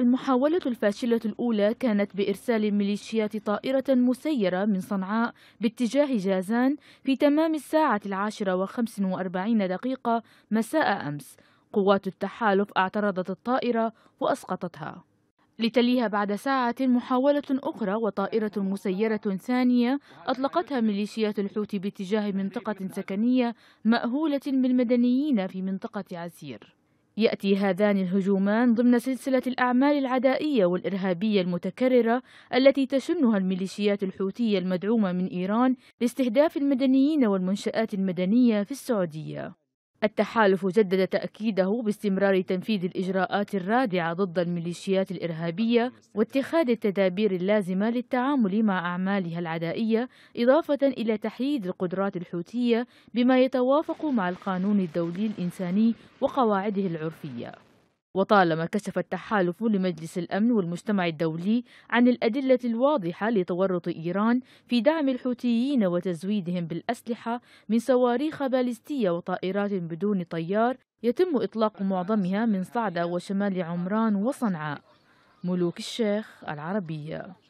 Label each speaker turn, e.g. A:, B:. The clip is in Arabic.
A: المحاولة الفاشلة الأولى كانت بإرسال الميليشيات طائرة مسيرة من صنعاء باتجاه جازان في تمام الساعة العاشرة وخمس وأربعين دقيقة مساء أمس قوات التحالف اعترضت الطائرة وأسقطتها لتليها بعد ساعة محاولة أخرى وطائرة مسيرة ثانية أطلقتها ميليشيات الحوثي باتجاه منطقة سكنية مأهولة بالمدنيين في منطقة عسير يأتي هذان الهجومان ضمن سلسلة الأعمال العدائية والإرهابية المتكررة التي تشنها الميليشيات الحوثية المدعومة من إيران لاستهداف المدنيين والمنشآت المدنية في السعودية التحالف جدد تأكيده باستمرار تنفيذ الإجراءات الرادعة ضد الميليشيات الإرهابية واتخاذ التدابير اللازمة للتعامل مع أعمالها العدائية إضافة إلى تحييد القدرات الحوثية بما يتوافق مع القانون الدولي الإنساني وقواعده العرفية وطالما كشف التحالف لمجلس الأمن والمجتمع الدولي عن الأدلة الواضحة لتورط إيران في دعم الحوثيين وتزويدهم بالأسلحة من صواريخ باليستية وطائرات بدون طيار يتم إطلاق معظمها من صعدة وشمال عمران وصنعاء ملوك الشيخ العربية